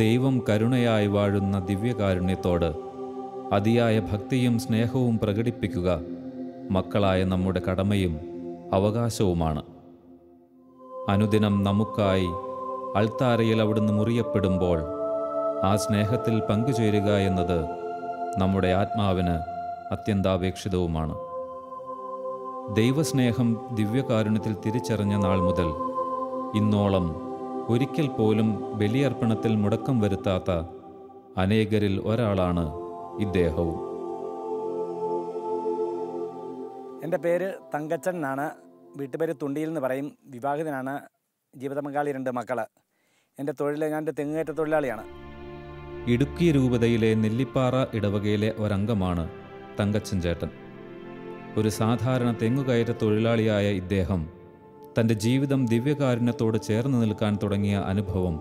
ദൈവം കരുണയായി വാഴുന്ന ദിവ്യകാരുണ്യത്തോട് അതിയായ ഭക്തിയും സ്നേഹവും പ്രകടിപ്പിക്കുക മക്കളായ നമ്മുടെ കടമയും അവകാശവുമാണ് അനുദിനം നമുക്കായി അൾത്താരയിൽ അവിടുന്ന് മുറിയപ്പെടുമ്പോൾ ആ സ്നേഹത്തിൽ പങ്കുചേരുക എന്നത് നമ്മുടെ ആത്മാവിന് അത്യന്താപേക്ഷിതവുമാണ് ദൈവസ്നേഹം ദിവ്യകാരുണ്യത്തിൽ തിരിച്ചറിഞ്ഞ നാൾ മുതൽ ഇന്നോളം ഒരിക്കൽ പോലും ബലിയർപ്പണത്തിൽ മുടക്കം വരുത്താത്ത അനേകരിൽ ഒരാളാണ് ഇദ്ദേഹവും എൻ്റെ പേര് തങ്കച്ചൻ എന്നാണ് വീട്ടുപേര് തുണ്ടിയിൽ എന്ന് പറയും വിവാഹിതനാണ് ജീവിത പങ്കാളി രണ്ട് മക്കൾ എൻ്റെ തൊഴിൽ ഞാൻ തെങ്ങുകയറ്റ തൊഴിലാളിയാണ് ഇടുക്കി രൂപതയിലെ നെല്ലിപ്പാറ ഇടവകയിലെ ഒരംഗമാണ് തങ്കച്ചൻ ചേട്ടൻ ഒരു സാധാരണ തെങ്ങുകയറ്റ തൊഴിലാളിയായ ഇദ്ദേഹം തൻ്റെ ജീവിതം ദിവ്യകാരുണ്യത്തോട് ചേർന്ന് നിൽക്കാൻ തുടങ്ങിയ അനുഭവം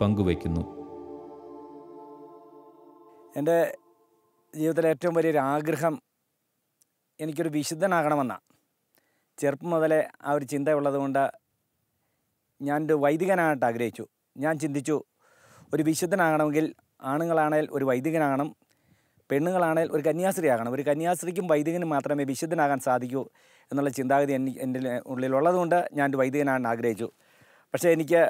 പങ്കുവയ്ക്കുന്നു എൻ്റെ ജീവിതത്തിലെ ഏറ്റവും വലിയൊരു ആഗ്രഹം എനിക്കൊരു വിശുദ്ധനാകണമെന്നാണ് ചെറുപ്പം മുതലേ ആ ഒരു ചിന്തയുള്ളത് കൊണ്ട് ഞാനൊരു വൈദികനായിട്ട് ആഗ്രഹിച്ചു ഞാൻ ചിന്തിച്ചു ഒരു വിശുദ്ധനാകണമെങ്കിൽ ആണുങ്ങളാണേൽ ഒരു വൈദികനാകണം പെണ്ണുങ്ങളാണേൽ ഒരു കന്യാസ്ത്രീ ആകണം ഒരു കന്യാസ്ത്രീക്കും വൈദികനും മാത്രമേ വിശുദ്ധനാകാൻ സാധിക്കൂ എന്നുള്ള ചിന്താഗതി എനിക്ക് എൻ്റെ ഉള്ളിലുള്ളതുകൊണ്ട് ഞാൻ വൈദികനാണെന്ന് ആഗ്രഹിച്ചു പക്ഷേ എനിക്ക്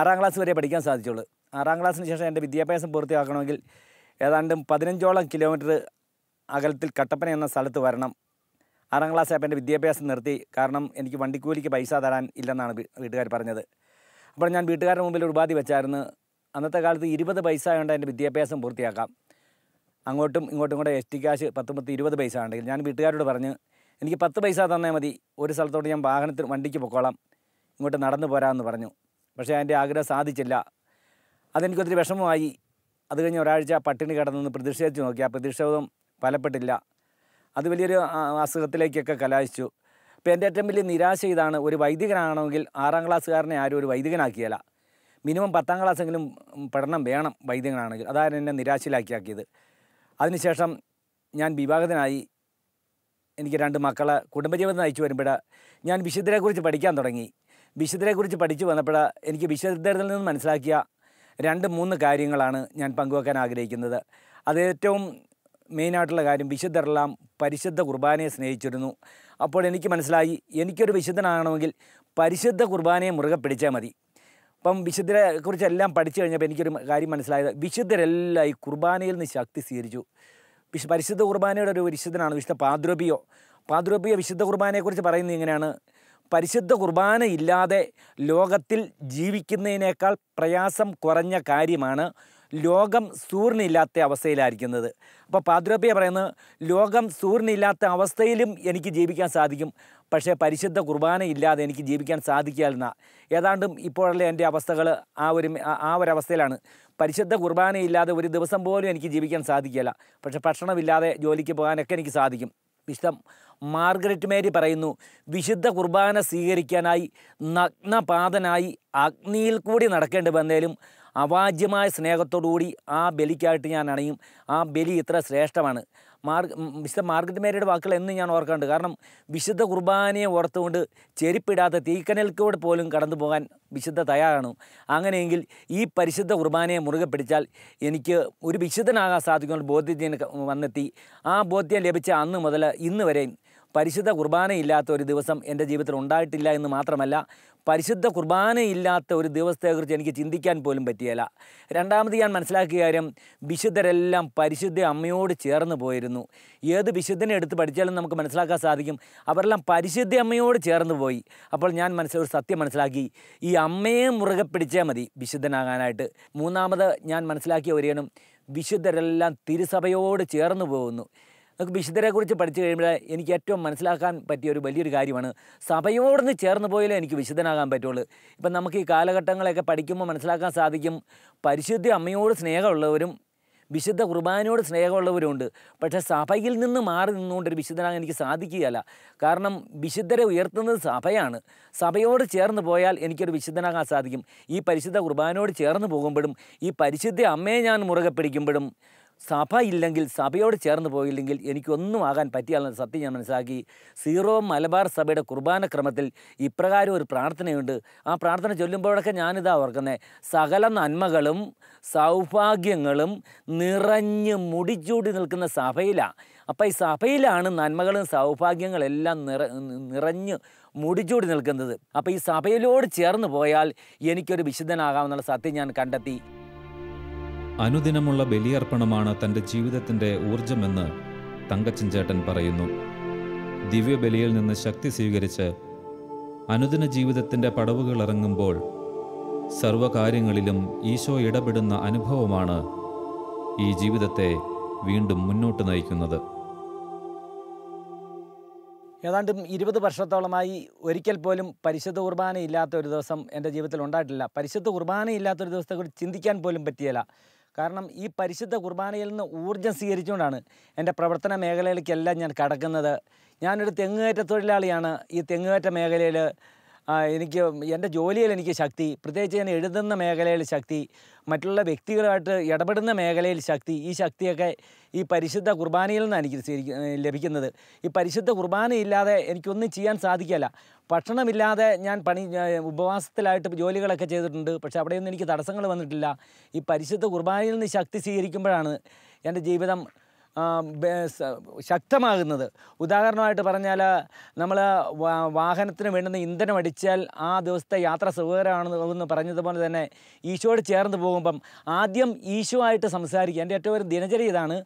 ആറാം ക്ലാസ് വരെ പഠിക്കാൻ സാധിച്ചുള്ളൂ ആറാം ക്ലാസ്സിന് ശേഷം എൻ്റെ വിദ്യാഭ്യാസം പൂർത്തിയാക്കണമെങ്കിൽ ഏതാണ്ടും പതിനഞ്ചോളം കിലോമീറ്റർ അകലത്തിൽ കട്ടപ്പന എന്ന സ്ഥലത്ത് വരണം ആറാം ക്ലാസ് ആയപ്പോൾ എൻ്റെ വിദ്യാഭ്യാസം നിർത്തി കാരണം എനിക്ക് വണ്ടിക്കൂലിക്ക് പൈസ തരാൻ ഇല്ലെന്നാണ് വീട്ടുകാർ പറഞ്ഞത് അപ്പോൾ ഞാൻ വീട്ടുകാരുടെ മുമ്പിൽ ഒരു ഉപാധി വെച്ചായിരുന്നു അന്നത്തെ കാലത്ത് ഇരുപത് പൈസ കൊണ്ട് എൻ്റെ വിദ്യാഭ്യാസം പൂർത്തിയാക്കാം അങ്ങോട്ടും ഇങ്ങോട്ടും കൂടെ എസ് ടി പത്ത് പത്ത് ഇരുപത് പൈസ ഉണ്ടെങ്കിൽ ഞാൻ വീട്ടുകാരോട് പറഞ്ഞ് എനിക്ക് പത്ത് പൈസ തന്നാൽ മതി ഒരു സ്ഥലത്തോട്ട് ഞാൻ വാഹനത്തിൽ വണ്ടിക്ക് പൊക്കോളാം ഇങ്ങോട്ട് നടന്നു പോരാമെന്ന് പറഞ്ഞു പക്ഷേ അതിൻ്റെ ആഗ്രഹം സാധിച്ചില്ല അതെനിക്കൊത്തിരി വിഷമമായി അത് കഴിഞ്ഞ് ഒരാഴ്ച പട്ടിണി കിടന്നൊന്ന് പ്രതിഷേധിച്ച് നോക്കി ആ പ്രതിഷേധം ഫലപ്പെട്ടില്ല അത് വലിയൊരു അസുഖത്തിലേക്കൊക്കെ കലാശിച്ചു ഇപ്പോൾ എൻ്റെ ഏറ്റവും വലിയ നിരാശ ഇതാണ് ഒരു വൈദികനാണെങ്കിൽ ആറാം ക്ലാസ്സുകാരനെ ആരും ഒരു വൈദികനാക്കിയല്ല മിനിമം പത്താം ക്ലാസ്സെങ്കിലും പഠനം വേണം വൈദികനാണെങ്കിൽ അതായിരുന്നു എന്നെ നിരാശയിലാക്കിയാക്കിയത് അതിനുശേഷം ഞാൻ വിവാഹിതനായി എനിക്ക് രണ്ട് മക്കളെ കുടുംബജീവിതം നയിച്ചു വരുമ്പോൾ ഞാൻ വിശുദ്ധരെക്കുറിച്ച് പഠിക്കാൻ തുടങ്ങി വിശുദ്ധരെക്കുറിച്ച് പഠിച്ചു വന്നപ്പോൾ എനിക്ക് വിശുദ്ധരിൽ നിന്ന് മനസ്സിലാക്കിയ രണ്ട് മൂന്ന് കാര്യങ്ങളാണ് ഞാൻ പങ്കുവെക്കാൻ ആഗ്രഹിക്കുന്നത് അത് ഏറ്റവും മെയിനായിട്ടുള്ള കാര്യം വിശുദ്ധരെല്ലാം പരിശുദ്ധ കുർബാനയെ സ്നേഹിച്ചിരുന്നു അപ്പോൾ എനിക്ക് മനസ്സിലായി എനിക്കൊരു വിശുദ്ധനാകണമെങ്കിൽ പരിശുദ്ധ കുർബാനയെ മുറുകെ പിടിച്ചാൽ മതി അപ്പം വിശുദ്ധരെക്കുറിച്ചെല്ലാം പഠിച്ചു കഴിഞ്ഞപ്പോൾ എനിക്കൊരു കാര്യം മനസ്സിലായത് വിശുദ്ധരെല്ലാം ഈ കുർബാനയിൽ നിന്ന് ശക്തി സ്വീകരിച്ചു വിശു പരിശുദ്ധ കുർബാനയുടെ ഒരു വിശുദ്ധനാണ് വിശുദ്ധ പാദ്രബിയോ പാദ്രബിയോ വിശുദ്ധ കുർബാനയെക്കുറിച്ച് പറയുന്നത് ഇങ്ങനെയാണ് പരിശുദ്ധ കുർബാന ഇല്ലാതെ ലോകത്തിൽ ജീവിക്കുന്നതിനേക്കാൾ പ്രയാസം കുറഞ്ഞ കാര്യമാണ് ലോകം സൂറിനില്ലാത്ത അവസ്ഥയിലായിരിക്കുന്നത് അപ്പോൾ പാദ്രപ്പിയ പറയുന്നത് ലോകം സൂറിനില്ലാത്ത അവസ്ഥയിലും എനിക്ക് ജീവിക്കാൻ സാധിക്കും പക്ഷേ പരിശുദ്ധ കുർബാന ഇല്ലാതെ എനിക്ക് ജീവിക്കാൻ സാധിക്കില്ല ഏതാണ്ടും ഇപ്പോഴുള്ള എൻ്റെ അവസ്ഥകൾ ആ ഒരു ആ ഒരു അവസ്ഥയിലാണ് പരിശുദ്ധ കുർബാന ഇല്ലാതെ ഒരു ദിവസം പോലും എനിക്ക് ജീവിക്കാൻ സാധിക്കില്ല പക്ഷേ ഭക്ഷണമില്ലാതെ ജോലിക്ക് പോകാനൊക്കെ എനിക്ക് സാധിക്കും വിശുദ്ധം മാർഗരറ്റ് മേരി പറയുന്നു വിശുദ്ധ കുർബാന സ്വീകരിക്കാനായി നഗ്നപാതനായി അഗ്നിയിൽ കൂടി നടക്കേണ്ടി വന്നേലും അവാജ്യമായ സ്നേഹത്തോടുകൂടി ആ ബലിക്കായിട്ട് ഞാൻ അണയും ആ ബലി ഇത്ര ശ്രേഷ്ഠമാണ് മാർഗ് വിശുദ്ധ മാർഗറ്റ് മേരിയുടെ വാക്കുകൾ എന്നും ഞാൻ ഓർക്കാറുണ്ട് കാരണം വിശുദ്ധ കുർബാനയെ ഓർത്തുകൊണ്ട് ചെരുപ്പിടാത്ത തീക്കനൽക്കോട് പോലും കടന്നു പോകാൻ വിശുദ്ധ തയ്യാറാണ് അങ്ങനെയെങ്കിൽ ഈ പരിശുദ്ധ കുർബാനയെ മുറുകെ പിടിച്ചാൽ എനിക്ക് ഒരു വിശുദ്ധനാകാൻ സാധിക്കുന്ന ബോധ്യത്തിന് വന്നെത്തി ആ ബോധ്യം ലഭിച്ച അന്ന് മുതൽ ഇന്ന് വരെയും പരിശുദ്ധ ഇല്ലാത്ത ഒരു ദിവസം എൻ്റെ ജീവിതത്തിൽ ഉണ്ടായിട്ടില്ല എന്ന് മാത്രമല്ല പരിശുദ്ധ ഇല്ലാത്ത ഒരു ദിവസത്തെക്കുറിച്ച് എനിക്ക് ചിന്തിക്കാൻ പോലും പറ്റിയല്ല രണ്ടാമത് ഞാൻ മനസ്സിലാക്കിയ കാര്യം വിശുദ്ധരെല്ലാം പരിശുദ്ധ അമ്മയോട് ചേർന്ന് പോയിരുന്നു ഏത് വിശുദ്ധനെ എടുത്ത് പഠിച്ചാലും നമുക്ക് മനസ്സിലാക്കാൻ സാധിക്കും അവരെല്ലാം പരിശുദ്ധ അമ്മയോട് ചേർന്ന് പോയി അപ്പോൾ ഞാൻ മനസ്സിൽ ഒരു സത്യം മനസ്സിലാക്കി ഈ അമ്മയെ മുറുകെ പിടിച്ചേ മതി വിശുദ്ധനാകാനായിട്ട് മൂന്നാമത് ഞാൻ മനസ്സിലാക്കിയ ഒരേണം വിശുദ്ധരെല്ലാം തിരുസഭയോട് ചേർന്ന് പോകുന്നു നമുക്ക് വിശുദ്ധരെക്കുറിച്ച് പഠിച്ചു കഴിയുമ്പോൾ എനിക്ക് ഏറ്റവും മനസ്സിലാക്കാൻ പറ്റിയ ഒരു വലിയൊരു കാര്യമാണ് നിന്ന് ചേർന്ന് പോയാലേ എനിക്ക് വിശുദ്ധനാകാൻ പറ്റുള്ളൂ ഇപ്പം നമുക്ക് ഈ കാലഘട്ടങ്ങളൊക്കെ പഠിക്കുമ്പോൾ മനസ്സിലാക്കാൻ സാധിക്കും പരിശുദ്ധ അമ്മയോട് സ്നേഹമുള്ളവരും വിശുദ്ധ കുർബാനയോട് സ്നേഹമുള്ളവരുണ്ട് പക്ഷേ സഭയിൽ നിന്ന് മാറി നിന്നുകൊണ്ടൊരു വിശുദ്ധനാകാൻ എനിക്ക് സാധിക്കുകയല്ല കാരണം വിശുദ്ധരെ ഉയർത്തുന്നത് സഭയാണ് സഭയോട് ചേർന്ന് പോയാൽ എനിക്കൊരു വിശുദ്ധനാകാൻ സാധിക്കും ഈ പരിശുദ്ധ കുർബാനയോട് ചേർന്ന് പോകുമ്പോഴും ഈ പരിശുദ്ധ അമ്മയെ ഞാൻ മുറുകെ പിടിക്കുമ്പോഴും സഭ ഇല്ലെങ്കിൽ സഭയോട് ചേർന്ന് പോയില്ലെങ്കിൽ എനിക്കൊന്നും ആകാൻ എന്ന സത്യം ഞാൻ മനസ്സിലാക്കി സീറോ മലബാർ സഭയുടെ കുർബാന ക്രമത്തിൽ ഇപ്രകാരം ഒരു പ്രാർത്ഥനയുണ്ട് ആ പ്രാർത്ഥന ചൊല്ലുമ്പോഴൊക്കെ ഞാനിതാ ഓർക്കുന്നത് സകല നന്മകളും സൗഭാഗ്യങ്ങളും നിറഞ്ഞ് മുടിച്ചൂടി നിൽക്കുന്ന സഭയിലാണ് അപ്പോൾ ഈ സഭയിലാണ് നന്മകളും സൗഭാഗ്യങ്ങളെല്ലാം നിറ നിറഞ്ഞ് മുടിച്ചൂടി നിൽക്കുന്നത് അപ്പോൾ ഈ സഭയിലോട് ചേർന്ന് പോയാൽ എനിക്കൊരു വിശുദ്ധനാകാമെന്നുള്ള സത്യം ഞാൻ കണ്ടെത്തി അനുദിനമുള്ള ബലിയർപ്പണമാണ് തൻ്റെ ജീവിതത്തിൻ്റെ ഊർജമെന്ന് തങ്കച്ചൻ ചേട്ടൻ പറയുന്നു ദിവ്യബലിയിൽ നിന്ന് ശക്തി സ്വീകരിച്ച് അനുദിന ജീവിതത്തിൻ്റെ പടവുകൾ ഇറങ്ങുമ്പോൾ സർവകാര്യങ്ങളിലും ഈശോ ഇടപെടുന്ന അനുഭവമാണ് ഈ ജീവിതത്തെ വീണ്ടും മുന്നോട്ട് നയിക്കുന്നത് ഏതാണ്ടും ഇരുപത് വർഷത്തോളമായി ഒരിക്കൽ പോലും പരിശുദ്ധ കുർബാന ഇല്ലാത്ത ഒരു ദിവസം എൻ്റെ ജീവിതത്തിൽ ഉണ്ടായിട്ടില്ല പരിശുദ്ധ കുർബാന ഇല്ലാത്തൊരു ഒരു ദിവസത്തെക്കുറിച്ച് ചിന്തിക്കാൻ പോലും പറ്റിയല്ല കാരണം ഈ പരിശുദ്ധ കുർബാനയിൽ നിന്ന് ഊർജ്ജം സ്വീകരിച്ചുകൊണ്ടാണ് എൻ്റെ പ്രവർത്തന മേഖലയിലേക്കെല്ലാം ഞാൻ കടക്കുന്നത് ഞാനൊരു തെങ്ങുകയറ്റ തൊഴിലാളിയാണ് ഈ തെങ്ങുകയറ്റ മേഖലയിൽ എനിക്ക് എൻ്റെ ജോലിയിൽ എനിക്ക് ശക്തി പ്രത്യേകിച്ച് ഞാൻ എഴുതുന്ന മേഖലയിൽ ശക്തി മറ്റുള്ള വ്യക്തികളുമായിട്ട് ഇടപെടുന്ന മേഖലയിൽ ശക്തി ഈ ശക്തിയൊക്കെ ഈ പരിശുദ്ധ കുർബാനയിൽ നിന്നാണ് എനിക്ക് ലഭിക്കുന്നത് ഈ പരിശുദ്ധ കുർബാന ഇല്ലാതെ എനിക്കൊന്നും ചെയ്യാൻ സാധിക്കില്ല ഭക്ഷണമില്ലാതെ ഞാൻ പണി ഉപവാസത്തിലായിട്ട് ജോലികളൊക്കെ ചെയ്തിട്ടുണ്ട് പക്ഷെ അവിടെയൊന്നും എനിക്ക് തടസ്സങ്ങൾ വന്നിട്ടില്ല ഈ പരിശുദ്ധ കുർബാനയിൽ നിന്ന് ശക്തി സ്വീകരിക്കുമ്പോഴാണ് എൻ്റെ ജീവിതം ശക്തമാകുന്നത് ഉദാഹരണമായിട്ട് പറഞ്ഞാൽ നമ്മൾ വാഹനത്തിന് വേണ്ടുന്ന ഇന്ധനം അടിച്ചാൽ ആ ദിവസത്തെ യാത്ര സുഖകരമാണെന്ന് പറഞ്ഞതുപോലെ തന്നെ ഈശോയോട് ചേർന്ന് പോകുമ്പം ആദ്യം ഈശോയായിട്ട് സംസാരിക്കുക എൻ്റെ ഏറ്റവും ഒരു ദിനചര്യ ഇതാണ്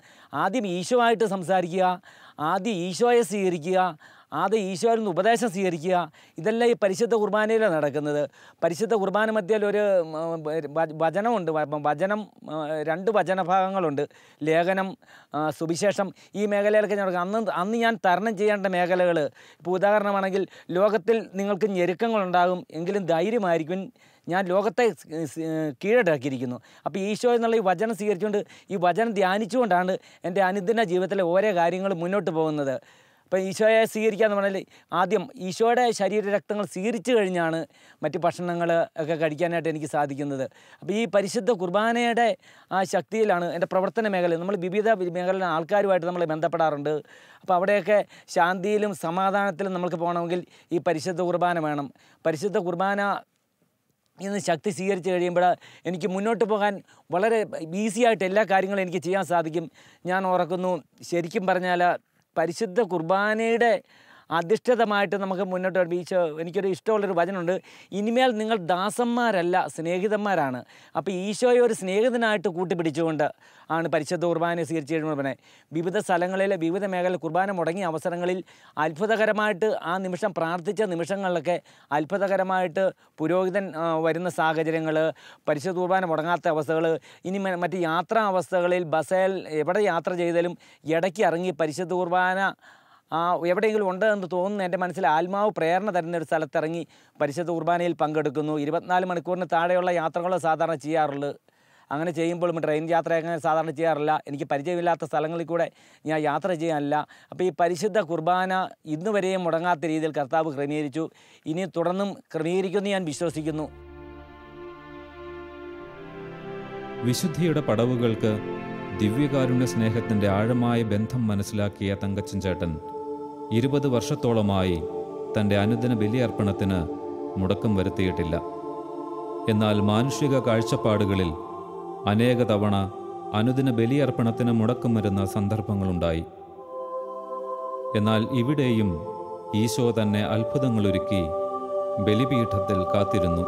ആദ്യം ഈശോ ആയിട്ട് സംസാരിക്കുക ആദ്യം ഈശോയെ സ്വീകരിക്കുക ആദ്യം ഈശോയിൽ ഉപദേശം സ്വീകരിക്കുക ഇതെല്ലാം ഈ പരിശുദ്ധ കുർബാനയിലാണ് നടക്കുന്നത് പരിശുദ്ധ കുർബാന മധ്യയിൽ ഒരു വചനമുണ്ട് വചനം രണ്ട് വചനഭാഗങ്ങളുണ്ട് ലേഖനം സുവിശേഷം ഈ മേഖലയിലൊക്കെ ഞാൻ അന്ന് അന്ന് ഞാൻ തരണം ചെയ്യേണ്ട മേഖലകൾ ഇപ്പോൾ ഉദാഹരണമാണെങ്കിൽ ലോകത്തിൽ നിങ്ങൾക്ക് ഞെരുക്കങ്ങളുണ്ടാകും എങ്കിലും ധൈര്യമായിരിക്കും ഞാൻ ലോകത്തെ കീഴടക്കിയിരിക്കുന്നു അപ്പോൾ ഈശോ എന്നുള്ള ഈ വചനം സ്വീകരിച്ചുകൊണ്ട് ഈ വചനം ധ്യാനിച്ചുകൊണ്ടാണ് എൻ്റെ അനുദിന ജീവിതത്തിലെ ഓരോ കാര്യങ്ങളും മുന്നോട്ട് പോകുന്നത് അപ്പം ഈശോയെ സ്വീകരിക്കുക എന്ന് പറഞ്ഞാൽ ആദ്യം ഈശോയുടെ ശരീരരക്തങ്ങൾ സ്വീകരിച്ചു കഴിഞ്ഞാണ് മറ്റ് ഭക്ഷണങ്ങൾ ഒക്കെ കഴിക്കാനായിട്ട് എനിക്ക് സാധിക്കുന്നത് അപ്പോൾ ഈ പരിശുദ്ധ കുർബാനയുടെ ആ ശക്തിയിലാണ് എൻ്റെ പ്രവർത്തന മേഖല നമ്മൾ വിവിധ മേഖലയിലെ ആൾക്കാരുമായിട്ട് നമ്മൾ ബന്ധപ്പെടാറുണ്ട് അപ്പോൾ അവിടെയൊക്കെ ശാന്തിയിലും സമാധാനത്തിലും നമുക്ക് പോകണമെങ്കിൽ ഈ പരിശുദ്ധ കുർബാന വേണം പരിശുദ്ധ കുർബാന ഇന്ന് ശക്തി സ്വീകരിച്ച് കഴിയുമ്പോൾ എനിക്ക് മുന്നോട്ട് പോകാൻ വളരെ ഈസിയായിട്ട് എല്ലാ കാര്യങ്ങളും എനിക്ക് ചെയ്യാൻ സാധിക്കും ഞാൻ ഉറക്കുന്നു ശരിക്കും പറഞ്ഞാൽ പരിശുദ്ധ കുർബാനയുടെ അധിഷ്ഠിതമായിട്ട് നമുക്ക് മുന്നോട്ട് ബീച്ച് എനിക്കൊരു ഇഷ്ടമുള്ളൊരു വചനമുണ്ട് ഇനിമേൽ നിങ്ങൾ ദാസന്മാരല്ല സ്നേഹിതന്മാരാണ് അപ്പോൾ ഈശോയെ ഒരു സ്നേഹിതനായിട്ട് കൂട്ടിപ്പിടിച്ചുകൊണ്ട് ആണ് പരിശുദ്ധ കുർബാന സ്വീകരിച്ചു കഴിയുമ്പോൾ പറഞ്ഞത് വിവിധ സ്ഥലങ്ങളിലെ വിവിധ മേഖലയിൽ കുർബാന മുടങ്ങിയ അവസരങ്ങളിൽ അത്ഭുതകരമായിട്ട് ആ നിമിഷം പ്രാർത്ഥിച്ച നിമിഷങ്ങളിലൊക്കെ അത്ഭുതകരമായിട്ട് പുരോഹിതൻ വരുന്ന സാഹചര്യങ്ങൾ പരിശുദ്ധ കുർബാന മുടങ്ങാത്ത അവസ്ഥകൾ ഇനി മറ്റ് യാത്രാ അവസ്ഥകളിൽ ബസേൽ എവിടെ യാത്ര ചെയ്താലും ഇടയ്ക്ക് ഇറങ്ങി പരിശുദ്ധ കുർബാന എവിടെയെങ്കിലും ഉണ്ട് എന്ന് തോന്നുന്നു എൻ്റെ മനസ്സിൽ ആത്മാവ് പ്രേരണ തരുന്ന ഒരു സ്ഥലത്തിറങ്ങി പരിശുദ്ധ കുർബാനയിൽ പങ്കെടുക്കുന്നു ഇരുപത്തിനാല് മണിക്കൂറിന് താഴെയുള്ള യാത്രകളോ സാധാരണ ചെയ്യാറുള്ളൂ അങ്ങനെ ചെയ്യുമ്പോഴും ട്രെയിൻ യാത്ര അങ്ങനെ സാധാരണ ചെയ്യാറില്ല എനിക്ക് പരിചയമില്ലാത്ത സ്ഥലങ്ങളിൽ കൂടെ ഞാൻ യാത്ര ചെയ്യാനില്ല അപ്പോൾ ഈ പരിശുദ്ധ കുർബാന ഇന്ന് വരെയും മുടങ്ങാത്ത രീതിയിൽ കർത്താവ് ക്രമീകരിച്ചു ഇനി തുടർന്നും ക്രമീകരിക്കുമെന്ന് ഞാൻ വിശ്വസിക്കുന്നു വിശുദ്ധിയുടെ പടവുകൾക്ക് ദിവ്യകാരുണ്യ സ്നേഹത്തിൻ്റെ ആഴമായ ബന്ധം മനസ്സിലാക്കിയ തങ്കച്ചൻ ചേട്ടൻ ഇരുപത് വർഷത്തോളമായി തൻ്റെ അനുദിന ബലിയർപ്പണത്തിന് മുടക്കം വരുത്തിയിട്ടില്ല എന്നാൽ മാനുഷിക കാഴ്ചപ്പാടുകളിൽ അനേക തവണ അനുദിന ബലിയർപ്പണത്തിന് മുടക്കം വരുന്ന സന്ദർഭങ്ങളുണ്ടായി എന്നാൽ ഇവിടെയും ഈശോ തന്നെ അത്ഭുതങ്ങളൊരുക്കി ബലിപീഠത്തിൽ കാത്തിരുന്നു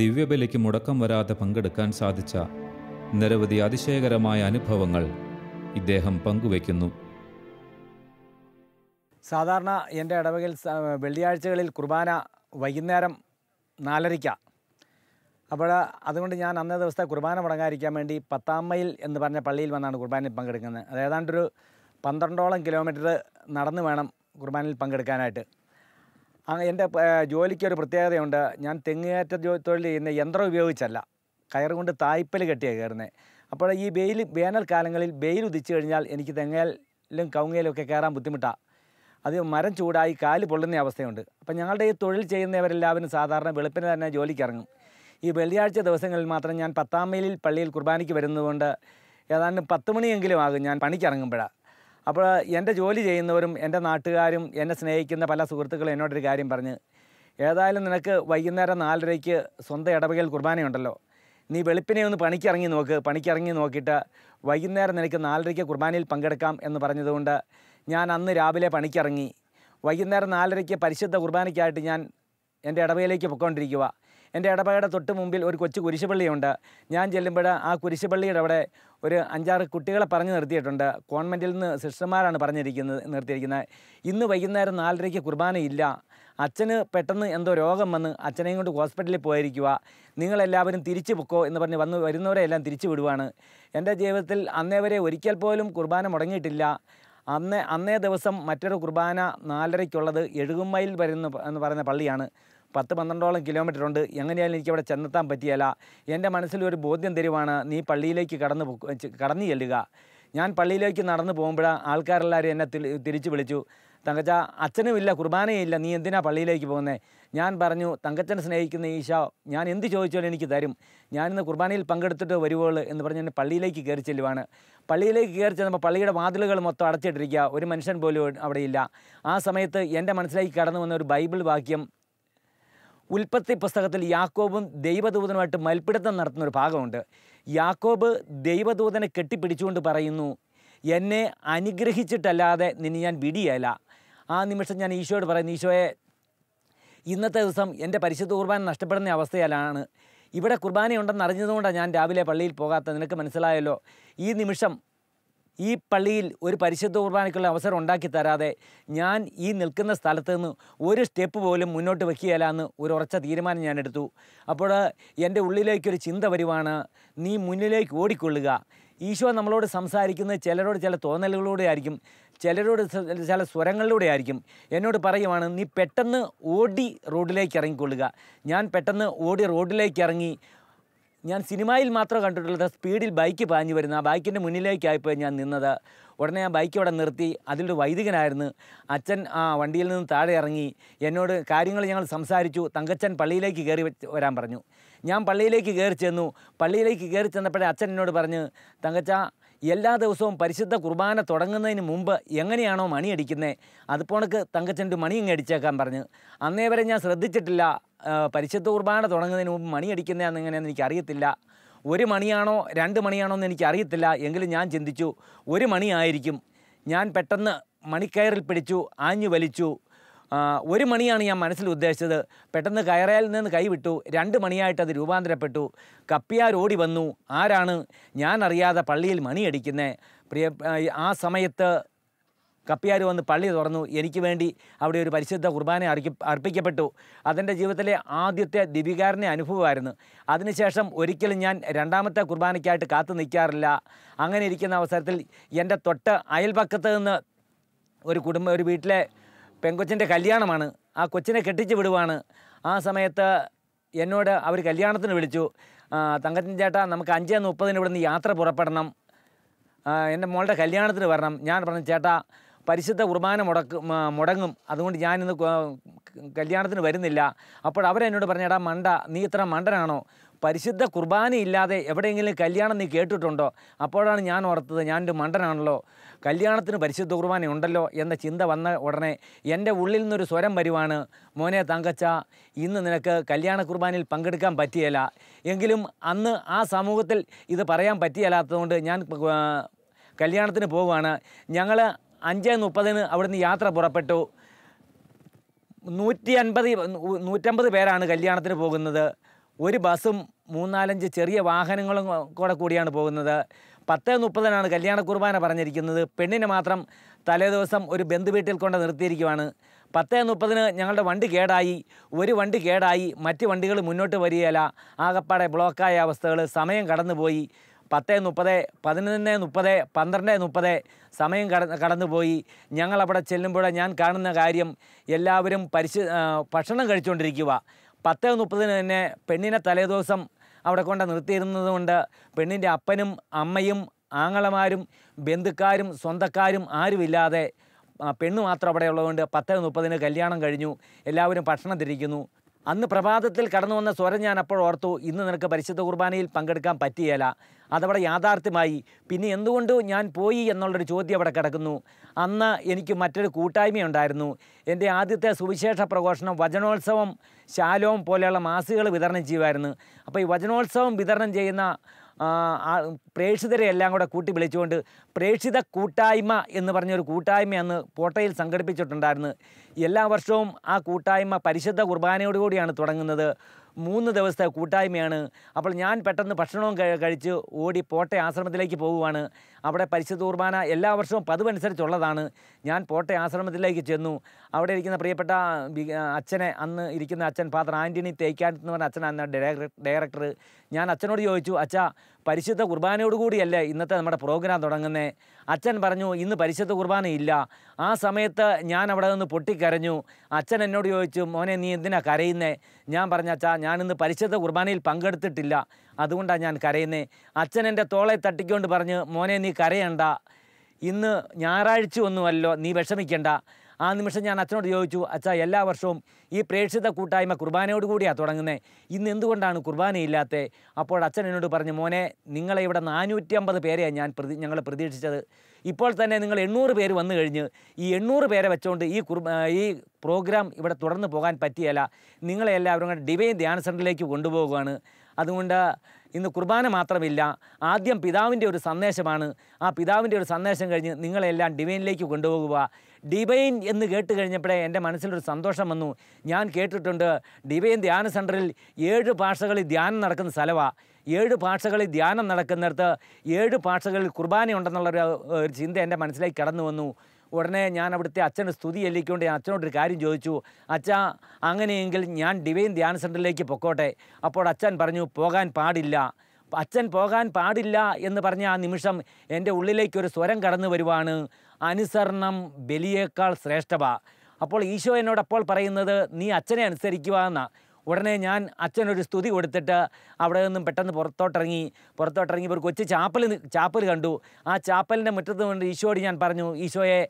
ദിവ്യബലിക്ക് മുടക്കം വരാതെ പങ്കെടുക്കാൻ സാധിച്ച നിരവധി അതിശയകരമായ അനുഭവങ്ങൾ ഇദ്ദേഹം പങ്കുവയ്ക്കുന്നു സാധാരണ എൻ്റെ ഇടവകയിൽ വെള്ളിയാഴ്ചകളിൽ കുർബാന വൈകുന്നേരം നാലരയ്ക്ക അപ്പോൾ അതുകൊണ്ട് ഞാൻ അന്നേ ദിവസത്തെ കുർബാന മുടങ്ങാതിരിക്കാൻ വേണ്ടി മൈൽ എന്ന് പറഞ്ഞ പള്ളിയിൽ വന്നാണ് കുർബാനയിൽ പങ്കെടുക്കുന്നത് അത് ഏതാണ്ടൊരു പന്ത്രണ്ടോളം കിലോമീറ്റർ നടന്നു വേണം കുർബാനയിൽ പങ്കെടുക്കാനായിട്ട് എൻ്റെ ജോലിക്കൊരു പ്രത്യേകതയുണ്ട് ഞാൻ തെങ്ങുകയറ്റ തൊഴിൽ ചെയ്യുന്ന യന്ത്രം ഉപയോഗിച്ചല്ല കയറുകൊണ്ട് തായ്പ്പൽ കെട്ടിയാണ് കയറുന്നത് അപ്പോൾ ഈ വെയിൽ വേനൽക്കാലങ്ങളിൽ വെയിൽ ഉദിച്ചു കഴിഞ്ഞാൽ എനിക്ക് തെങ്ങയിലും കവുങ്ങയിലും ഒക്കെ കയറാൻ ബുദ്ധിമുട്ടാണ് അത് മരം ചൂടായി കാല് പൊള്ളുന്ന അവസ്ഥയുണ്ട് അപ്പം ഞങ്ങളുടെ ഈ തൊഴിൽ ചെയ്യുന്നവരെല്ലാവരും സാധാരണ വെളുപ്പിന് തന്നെ ജോലിക്കിറങ്ങും ഈ വെള്ളിയാഴ്ച ദിവസങ്ങളിൽ മാത്രം ഞാൻ പത്താം മൈലിൽ പള്ളിയിൽ കുർബാനയ്ക്ക് വരുന്നതുകൊണ്ട് ഏതാണ്ട് പത്ത് മണിയെങ്കിലും ആകും ഞാൻ പണിക്കിറങ്ങുമ്പോഴാണ് അപ്പോൾ എൻ്റെ ജോലി ചെയ്യുന്നവരും എൻ്റെ നാട്ടുകാരും എന്നെ സ്നേഹിക്കുന്ന പല സുഹൃത്തുക്കളും എന്നോടൊരു കാര്യം പറഞ്ഞ് ഏതായാലും നിനക്ക് വൈകുന്നേരം നാലരയ്ക്ക് സ്വന്തം ഇടവകയിൽ കുർബാനയുണ്ടല്ലോ നീ വെളുപ്പിനെ ഒന്ന് പണിക്കിറങ്ങി നോക്ക് പണിക്കിറങ്ങി നോക്കിയിട്ട് വൈകുന്നേരം നിനക്ക് നാലരയ്ക്ക് കുർബാനയിൽ പങ്കെടുക്കാം എന്ന് പറഞ്ഞതുകൊണ്ട് ഞാൻ അന്ന് രാവിലെ പണിക്കിറങ്ങി വൈകുന്നേരം നാലരയ്ക്ക് പരിശുദ്ധ കുർബാനയ്ക്കായിട്ട് ഞാൻ എൻ്റെ ഇടവയിലേക്ക് പൊയ്ക്കൊണ്ടിരിക്കുക എൻ്റെ ഇടവയുടെ തൊട്ട് മുമ്പിൽ ഒരു കൊച്ചു കുരിശുപള്ളിയുണ്ട് ഞാൻ ചെല്ലുമ്പോൾ ആ കുരിശുപള്ളിയുടെ അവിടെ ഒരു അഞ്ചാറ് കുട്ടികളെ പറഞ്ഞു നിർത്തിയിട്ടുണ്ട് കോൺവെൻറ്റിൽ നിന്ന് സിസ്റ്റർമാരാണ് പറഞ്ഞിരിക്കുന്നത് നിർത്തിയിരിക്കുന്നത് ഇന്ന് വൈകുന്നേരം നാലരയ്ക്ക് കുർബാനയില്ല അച്ഛന് പെട്ടെന്ന് എന്തോ രോഗം വന്ന് അച്ഛനെയും കൊണ്ട് ഹോസ്പിറ്റലിൽ പോയിരിക്കുക നിങ്ങളെല്ലാവരും തിരിച്ചു പൊക്കോ എന്ന് പറഞ്ഞ് വന്ന് വരുന്നവരെ എല്ലാം തിരിച്ചു വിടുവാണ് എൻ്റെ ജീവിതത്തിൽ അന്നേവരെ ഒരിക്കൽ പോലും കുർബാന മുടങ്ങിയിട്ടില്ല അന്നേ അന്നേ ദിവസം മറ്റൊരു കുർബാന നാലരയ്ക്കുള്ളത് എഴുകുമ്മയിൽ വരുന്ന എന്ന് പറയുന്ന പള്ളിയാണ് പത്ത് പന്ത്രണ്ടോളം കിലോമീറ്റർ ഉണ്ട് എങ്ങനെയായാലും എനിക്ക് അവിടെ ചെന്നെത്താൻ പറ്റിയല്ല എൻ്റെ മനസ്സിൽ ഒരു ബോധ്യം തരുവാണ് നീ പള്ളിയിലേക്ക് കടന്നു കടന്നു ചെല്ലുക ഞാൻ പള്ളിയിലേക്ക് നടന്നു പോകുമ്പോൾ ആൾക്കാരെല്ലാവരും എന്നെ തിരിച്ചു വിളിച്ചു തങ്കച്ച അച്ഛനുമില്ല കുർബാനയില്ല നീ എന്തിനാ പള്ളിയിലേക്ക് പോകുന്നത് ഞാൻ പറഞ്ഞു തങ്കച്ചനെ സ്നേഹിക്കുന്ന ഈശ ഞാൻ എന്ത് ചോദിച്ചാലും എനിക്ക് തരും ഞാനിന്ന് കുർബാനയിൽ പങ്കെടുത്തിട്ട് വരുവുള്ളൂ എന്ന് പറഞ്ഞ് എന്നെ പള്ളിയിലേക്ക് കയറി ചെല്ലുവാണ് പള്ളിയിലേക്ക് കയറി ചെന്നപ്പോൾ പള്ളിയുടെ വാതിലുകൾ മൊത്തം അടച്ചിട്ടിരിക്കുക ഒരു മനുഷ്യൻ പോലും അവിടെ ഇല്ല ആ സമയത്ത് എൻ്റെ മനസ്സിലേക്ക് കടന്നു വന്ന ഒരു ബൈബിൾ വാക്യം ഉൽപ്പത്തി പുസ്തകത്തിൽ യാക്കോബും ദൈവദൂതനുമായിട്ട് മൽപ്പിടുത്തം നടത്തുന്ന ഒരു ഭാഗമുണ്ട് യാക്കോബ് ദൈവദൂതനെ കെട്ടിപ്പിടിച്ചുകൊണ്ട് പറയുന്നു എന്നെ അനുഗ്രഹിച്ചിട്ടല്ലാതെ നിന്നെ ഞാൻ വിടിയല്ല ആ നിമിഷം ഞാൻ ഈശോയോട് പറയുന്നു ഈശോയെ ഇന്നത്തെ ദിവസം എൻ്റെ പരിശുദ്ധ കുർബാന നഷ്ടപ്പെടുന്ന അവസ്ഥയിലാണ് ഇവിടെ കുർബാനയുണ്ടെന്ന് അറിഞ്ഞതുകൊണ്ടാണ് ഞാൻ രാവിലെ പള്ളിയിൽ പോകാത്തത് നിനക്ക് മനസ്സിലായല്ലോ ഈ നിമിഷം ഈ പള്ളിയിൽ ഒരു പരിശുദ്ധ കുർബാനയ്ക്കുള്ള അവസരം ഉണ്ടാക്കി തരാതെ ഞാൻ ഈ നിൽക്കുന്ന സ്ഥലത്ത് നിന്ന് ഒരു സ്റ്റെപ്പ് പോലും മുന്നോട്ട് വയ്ക്കുകയില്ല എന്ന് ഒരു ഉറച്ച തീരുമാനം ഞാൻ എടുത്തു അപ്പോൾ എൻ്റെ ഉള്ളിലേക്കൊരു ചിന്ത വരുവാണ് നീ മുന്നിലേക്ക് ഓടിക്കൊള്ളുക ഈശോ നമ്മളോട് സംസാരിക്കുന്നത് ചിലരോട് ചില തോന്നലുകളിലൂടെ ആയിരിക്കും ചിലരോട് ചില സ്വരങ്ങളിലൂടെ ആയിരിക്കും എന്നോട് പറയുവാണ് നീ പെട്ടെന്ന് ഓടി റോഡിലേക്ക് ഇറങ്ങിക്കൊള്ളുക ഞാൻ പെട്ടെന്ന് ഓടി റോഡിലേക്ക് ഇറങ്ങി ഞാൻ സിനിമയിൽ മാത്രം കണ്ടിട്ടുള്ളത് സ്പീഡിൽ ബൈക്ക് പാഞ്ഞു വരുന്ന ആ ബൈക്കിൻ്റെ മുന്നിലേക്കായിപ്പോയി ഞാൻ നിന്നത് ഉടനെ ആ ബൈക്ക് അവിടെ നിർത്തി അതിലൊരു വൈദികനായിരുന്നു അച്ഛൻ ആ വണ്ടിയിൽ നിന്ന് താഴെ ഇറങ്ങി എന്നോട് കാര്യങ്ങൾ ഞങ്ങൾ സംസാരിച്ചു തങ്കച്ചൻ പള്ളിയിലേക്ക് കയറി വരാൻ പറഞ്ഞു ഞാൻ പള്ളിയിലേക്ക് കയറി ചെന്നു പള്ളിയിലേക്ക് കയറി ചെന്നപ്പോഴേ അച്ഛൻ എന്നോട് പറഞ്ഞ് തങ്കച്ച എല്ലാ ദിവസവും പരിശുദ്ധ കുർബാന തുടങ്ങുന്നതിന് മുമ്പ് എങ്ങനെയാണോ മണി അടിക്കുന്നത് അതുപോണക്ക് തങ്കച്ചൻ്റെ മണി ഇങ്ങ് അടിച്ചേക്കാൻ പറഞ്ഞ് അന്നേ വരെ ഞാൻ ശ്രദ്ധിച്ചിട്ടില്ല പരിശുദ്ധ കുർബാന തുടങ്ങുന്നതിന് മുമ്പ് മണി അടിക്കുന്നതാണെന്ന് എങ്ങനെയാണെന്ന് എനിക്കറിയത്തില്ല ഒരു മണിയാണോ രണ്ട് മണിയാണോ എന്ന് എനിക്കറിയത്തില്ല എങ്കിലും ഞാൻ ചിന്തിച്ചു ഒരു മണിയായിരിക്കും ഞാൻ പെട്ടെന്ന് മണിക്കയറിൽ പിടിച്ചു ആഞ്ഞു വലിച്ചു ഒരു മണിയാണ് ഞാൻ മനസ്സിൽ ഉദ്ദേശിച്ചത് പെട്ടെന്ന് കയറയിൽ നിന്ന് കൈവിട്ടു രണ്ട് മണിയായിട്ട് അത് രൂപാന്തരപ്പെട്ടു ഓടി വന്നു ആരാണ് ഞാൻ അറിയാതെ പള്ളിയിൽ മണിയടിക്കുന്നത് പ്രിയ ആ സമയത്ത് കപ്പിയാർ വന്ന് പള്ളി തുറന്നു എനിക്ക് വേണ്ടി അവിടെ ഒരു പരിശുദ്ധ കുർബാന അർക്കി അർപ്പിക്കപ്പെട്ടു അതെൻ്റെ ജീവിതത്തിലെ ആദ്യത്തെ ദിവികാരനെ അനുഭവമായിരുന്നു അതിനുശേഷം ഒരിക്കലും ഞാൻ രണ്ടാമത്തെ കുർബാനയ്ക്കായിട്ട് കാത്തു നിൽക്കാറില്ല അങ്ങനെ ഇരിക്കുന്ന അവസരത്തിൽ എൻ്റെ തൊട്ട് അയൽപക്കത്ത് നിന്ന് ഒരു കുടുംബ ഒരു വീട്ടിലെ പെങ്കൊച്ചിൻ്റെ കല്യാണമാണ് ആ കൊച്ചിനെ കെട്ടിച്ച് വിടുവാണ് ആ സമയത്ത് എന്നോട് അവർ കല്യാണത്തിന് വിളിച്ചു തങ്കത്തിൻ ചേട്ടാ നമുക്ക് അഞ്ചേ മുപ്പതിന് ഇവിടുന്ന് യാത്ര പുറപ്പെടണം എൻ്റെ മോളുടെ കല്യാണത്തിന് വരണം ഞാൻ പറഞ്ഞു ചേട്ടാ പരിശുദ്ധ കുർബാന മുടക്ക് മുടങ്ങും അതുകൊണ്ട് ഞാനിന്ന് കല്യാണത്തിന് വരുന്നില്ല അപ്പോൾ അവരെന്നോട് പറഞ്ഞേടാ മണ്ട നീ ഇത്ര മണ്ടനാണോ പരിശുദ്ധ കുർബാനയില്ലാതെ എവിടെയെങ്കിലും കല്യാണം നീ കേട്ടിട്ടുണ്ടോ അപ്പോഴാണ് ഞാൻ ഓർത്തത് ഞാൻ ഒരു മണ്ടനാണല്ലോ കല്യാണത്തിന് പരിശുദ്ധ കുർബാന ഉണ്ടല്ലോ എന്ന ചിന്ത വന്ന ഉടനെ എൻ്റെ ഉള്ളിൽ നിന്നൊരു സ്വരം വരുവാണ് മോനെ തങ്കച്ച ഇന്ന് നിനക്ക് കല്യാണ കുർബാനയിൽ പങ്കെടുക്കാൻ പറ്റിയല്ല എങ്കിലും അന്ന് ആ സമൂഹത്തിൽ ഇത് പറയാൻ പറ്റിയല്ലാത്തതുകൊണ്ട് ഞാൻ കല്യാണത്തിന് പോവുകയാണ് ഞങ്ങൾ അഞ്ച് മുപ്പതിന് അവിടുന്ന് യാത്ര പുറപ്പെട്ടു നൂറ്റി അൻപത് നൂറ്റമ്പത് പേരാണ് കല്യാണത്തിന് പോകുന്നത് ഒരു ബസ്സും മൂന്നാലഞ്ച് ചെറിയ വാഹനങ്ങളും കൂടെ കൂടിയാണ് പോകുന്നത് പത്ത് മുപ്പതിനാണ് കല്യാണ കുർബാന പറഞ്ഞിരിക്കുന്നത് പെണ്ണിനെ മാത്രം തലേദിവസം ഒരു ബന്ധു വീട്ടിൽ കൊണ്ട് നിർത്തിയിരിക്കുവാണ് പത്ത് മുപ്പതിന് ഞങ്ങളുടെ വണ്ടി കേടായി ഒരു വണ്ടി കേടായി മറ്റ് വണ്ടികൾ മുന്നോട്ട് വരികയല്ല ആകപ്പാടെ ബ്ലോക്കായ അവസ്ഥകൾ സമയം കടന്നുപോയി പത്ത് മുപ്പത് പതിനൊന്ന് മുപ്പത് പന്ത്രണ്ട് മുപ്പത് സമയം കട കടന്നുപോയി ഞങ്ങളവിടെ ചെല്ലുമ്പോൾ ഞാൻ കാണുന്ന കാര്യം എല്ലാവരും പരിശു ഭക്ഷണം കഴിച്ചുകൊണ്ടിരിക്കുക പത്ത് മുപ്പതിന് തന്നെ പെണ്ണിനെ തലേദിവസം അവിടെ കൊണ്ട് നിർത്തിയിരുന്നതുകൊണ്ട് പെണ്ണിൻ്റെ അപ്പനും അമ്മയും ആങ്ങളമാരും ബന്ധുക്കാരും സ്വന്തക്കാരും ആരുമില്ലാതെ പെണ്ണ് മാത്രം അവിടെ ഉള്ളതുകൊണ്ട് പത്ത് മുപ്പതിന് കല്യാണം കഴിഞ്ഞു എല്ലാവരും ഭക്ഷണം തിരിക്കുന്നു അന്ന് പ്രഭാതത്തിൽ കടന്നു വന്ന സ്വരം ഞാൻ അപ്പോൾ ഓർത്തു ഇന്ന് നിനക്ക് പരിശുദ്ധ കുർബാനയിൽ പങ്കെടുക്കാൻ പറ്റിയല്ല അതവിടെ യാഥാർത്ഥ്യമായി പിന്നെ എന്തുകൊണ്ട് ഞാൻ പോയി എന്നുള്ളൊരു ചോദ്യം അവിടെ കിടക്കുന്നു അന്ന് എനിക്ക് മറ്റൊരു കൂട്ടായ്മയുണ്ടായിരുന്നു എൻ്റെ ആദ്യത്തെ സുവിശേഷ പ്രഘോഷണം വചനോത്സവം ശാലോം പോലെയുള്ള മാസികൾ വിതരണം ചെയ്യുമായിരുന്നു അപ്പോൾ ഈ വചനോത്സവം വിതരണം ചെയ്യുന്ന പ്രേക്ഷിതരെ എല്ലാം കൂടെ കൂട്ടി വിളിച്ചുകൊണ്ട് പ്രേക്ഷിത കൂട്ടായ്മ എന്ന് പറഞ്ഞൊരു കൂട്ടായ്മ അന്ന് പോട്ടയിൽ സംഘടിപ്പിച്ചിട്ടുണ്ടായിരുന്നു എല്ലാ വർഷവും ആ കൂട്ടായ്മ പരിശുദ്ധ കുർബാനയോടുകൂടിയാണ് തുടങ്ങുന്നത് മൂന്ന് ദിവസത്തെ കൂട്ടായ്മയാണ് അപ്പോൾ ഞാൻ പെട്ടെന്ന് ഭക്ഷണവും കഴിച്ച് ഓടി പോട്ടെ ആശ്രമത്തിലേക്ക് പോവുകയാണ് അവിടെ പരിശുദ്ധ കുർബാന എല്ലാ വർഷവും പതിവനുസരിച്ചുള്ളതാണ് ഞാൻ പോട്ടെ ആശ്രമത്തിലേക്ക് ചെന്നു അവിടെ ഇരിക്കുന്ന പ്രിയപ്പെട്ട അച്ഛനെ അന്ന് ഇരിക്കുന്ന അച്ഛൻ ഫാദർ ആൻ്റണി തേക്കാൻ എന്ന് പറഞ്ഞ അച്ഛനാണ് ഡയറക്ടർ ഞാൻ അച്ഛനോട് ചോദിച്ചു അച്ഛാ പരിശുദ്ധ കുർബാനയോടുകൂടിയല്ലേ ഇന്നത്തെ നമ്മുടെ പ്രോഗ്രാം തുടങ്ങുന്നത് അച്ഛൻ പറഞ്ഞു ഇന്ന് പരിശുദ്ധ ഇല്ല ആ സമയത്ത് ഞാൻ അവിടെ നിന്ന് പൊട്ടിക്കരഞ്ഞു അച്ഛൻ എന്നോട് ചോദിച്ചു മോനെ നീ എന്തിനാ കരയുന്നേ ഞാൻ പറഞ്ഞ അച്ഛാ ഞാനിന്ന് പരിശുദ്ധ കുർബാനയിൽ പങ്കെടുത്തിട്ടില്ല അതുകൊണ്ടാണ് ഞാൻ കരയുന്നേ അച്ഛൻ എൻ്റെ തോളെ തട്ടിക്കൊണ്ട് പറഞ്ഞു മോനെ നീ കരയണ്ട ഇന്ന് ഞായറാഴ്ച ഒന്നുമല്ലോ നീ വിഷമിക്കണ്ട ആ നിമിഷം ഞാൻ അച്ഛനോട് ചോദിച്ചു അച്ഛ എല്ലാ വർഷവും ഈ പ്രേക്ഷിത കൂട്ടായ്മ കുർബാനയോട് കൂടിയാണ് തുടങ്ങുന്നത് ഇന്ന് എന്തുകൊണ്ടാണ് കുർബാനയില്ലാത്തത് അപ്പോൾ അച്ഛൻ എന്നോട് പറഞ്ഞു മോനെ നിങ്ങളെ ഇവിടെ നാനൂറ്റി അമ്പത് പേരെയാണ് ഞാൻ പ്രതി ഞങ്ങൾ പ്രതീക്ഷിച്ചത് ഇപ്പോൾ തന്നെ നിങ്ങൾ എണ്ണൂറ് പേര് വന്നു കഴിഞ്ഞ് ഈ എണ്ണൂറ് പേരെ വെച്ചുകൊണ്ട് ഈ കുർബ ഈ പ്രോഗ്രാം ഇവിടെ തുടർന്ന് പോകാൻ പറ്റിയല്ല നിങ്ങളെ എല്ലാവരും കൂടെ ഡിവൈൻ ധ്യാന സെൻറ്ററിലേക്ക് കൊണ്ടുപോകുകയാണ് അതുകൊണ്ട് ഇന്ന് കുർബാന മാത്രമില്ല ആദ്യം പിതാവിൻ്റെ ഒരു സന്ദേശമാണ് ആ പിതാവിൻ്റെ ഒരു സന്ദേശം കഴിഞ്ഞ് നിങ്ങളെല്ലാം ഡിവൈനിലേക്ക് കൊണ്ടുപോകുക ഡിവൈൻ എന്ന് കേട്ട് കഴിഞ്ഞപ്പോഴേ എൻ്റെ മനസ്സിലൊരു സന്തോഷം വന്നു ഞാൻ കേട്ടിട്ടുണ്ട് ഡിവൈൻ ധ്യാന സെൻറ്ററിൽ ഏഴ് ഭാഷകളിൽ ധ്യാനം നടക്കുന്ന സ്ഥലമാണ് ഏഴ് ഭാഷകളിൽ ധ്യാനം നടക്കുന്നിടത്ത് ഏഴ് ഭാഷകളിൽ ഉണ്ടെന്നുള്ളൊരു ഒരു ചിന്ത എൻ്റെ മനസ്സിലേക്ക് കടന്നു വന്നു ഉടനെ ഞാൻ അവിടുത്തെ അച്ഛന് സ്തുതി എല്ലിക്കൊണ്ട് ഞാൻ അച്ഛനോടൊരു കാര്യം ചോദിച്ചു അച്ഛ അങ്ങനെയെങ്കിൽ ഞാൻ ഡിവൈൻ ധ്യാന സെൻറ്ററിലേക്ക് പൊക്കോട്ടെ അപ്പോൾ അച്ഛൻ പറഞ്ഞു പോകാൻ പാടില്ല അച്ഛൻ പോകാൻ പാടില്ല എന്ന് പറഞ്ഞ ആ നിമിഷം എൻ്റെ ഉള്ളിലേക്ക് ഒരു സ്വരം കടന്നു വരുവാണ് അനുസരണം ബലിയേക്കാൾ ശ്രേഷ്ഠവ അപ്പോൾ ഈശോ എന്നോട് അപ്പോൾ പറയുന്നത് നീ അച്ഛനെ അനുസരിക്കുക എന്നാണ് ഉടനെ ഞാൻ അച്ഛനൊരു സ്തുതി കൊടുത്തിട്ട് അവിടെ നിന്നും പെട്ടെന്ന് പുറത്തോട്ടിറങ്ങി പുറത്തോട്ടിറങ്ങി ഒരു കൊച്ചു ചാപ്പൽ ചാപ്പൽ കണ്ടു ആ ചാപ്പലിൻ്റെ മുറ്റത്ത് കൊണ്ട് ഈശോയോട് ഞാൻ പറഞ്ഞു ഈശോയെ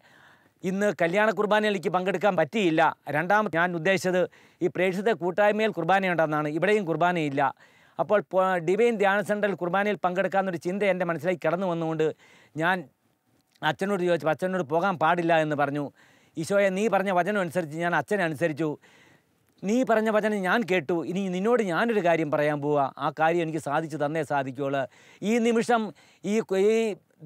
ഇന്ന് കല്യാണ കുർബാനയിലേക്ക് പങ്കെടുക്കാൻ പറ്റിയില്ല രണ്ടാമത് ഞാൻ ഉദ്ദേശിച്ചത് ഈ പ്രേക്ഷിത കൂട്ടായ്മയിൽ കുർബാനയുണ്ടെന്നാണ് ഇവിടെയും കുർബാനയില്ല അപ്പോൾ ഡിവൈൻ ധ്യാന സെൻ്ററിൽ കുർബാനയിൽ പങ്കെടുക്കാമെന്നൊരു ചിന്ത എൻ്റെ മനസ്സിലേക്ക് കടന്നു വന്നുകൊണ്ട് ഞാൻ അച്ഛനോട് ചോദിച്ചു അച്ഛനോട് പോകാൻ പാടില്ല എന്ന് പറഞ്ഞു ഈശോയെ നീ പറഞ്ഞ വചനം അനുസരിച്ച് ഞാൻ അച്ഛനെ അനുസരിച്ചു നീ പറഞ്ഞ വചനം ഞാൻ കേട്ടു ഇനി നിന്നോട് ഞാനൊരു കാര്യം പറയാൻ പോവുക ആ കാര്യം എനിക്ക് സാധിച്ചു തന്നേ സാധിക്കുകയുള്ളൂ ഈ നിമിഷം ഈ ഈ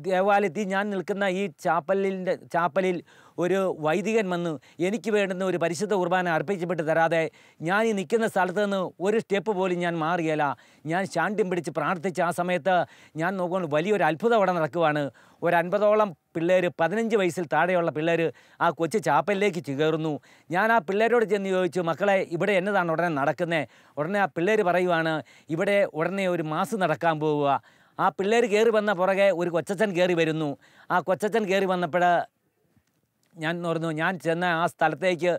ദേവാലയത്തിൽ ഞാൻ നിൽക്കുന്ന ഈ ചാപ്പലിൻ്റെ ചാപ്പലിൽ ഒരു വൈദികൻ വന്ന് എനിക്ക് വേണ്ടുന്ന ഒരു പരിശുദ്ധ കുർബാന അർപ്പിച്ചപ്പെട്ട് തരാതെ ഞാൻ ഈ നിൽക്കുന്ന സ്ഥലത്ത് നിന്ന് ഒരു സ്റ്റെപ്പ് പോലും ഞാൻ മാറിയല്ല ഞാൻ ശാന്ത്യം പിടിച്ച് പ്രാർത്ഥിച്ച ആ സമയത്ത് ഞാൻ നോക്കുമ്പോൾ വലിയൊരു അത്ഭുതം അവിടെ നടക്കുവാണ് ഒരു അൻപതോളം പിള്ളേർ പതിനഞ്ച് വയസ്സിൽ താഴെയുള്ള പിള്ളേർ ആ കൊച്ചു ചാപ്പലിലേക്ക് ചേർന്നു ഞാൻ ആ പിള്ളേരോട് ചെന്ന് ചോദിച്ചു മക്കളെ ഇവിടെ എന്നതാണ് ഉടനെ നടക്കുന്നത് ഉടനെ ആ പിള്ളേർ പറയുവാണ് ഇവിടെ ഉടനെ ഒരു മാസ് നടക്കാൻ പോവുക ആ പിള്ളേർ കയറി വന്ന പുറകെ ഒരു കൊച്ചച്ഛൻ കയറി വരുന്നു ആ കൊച്ചച്ഛൻ കയറി വന്നപ്പോൾ ഞാൻ പറഞ്ഞു ഞാൻ ചെന്ന ആ സ്ഥലത്തേക്ക്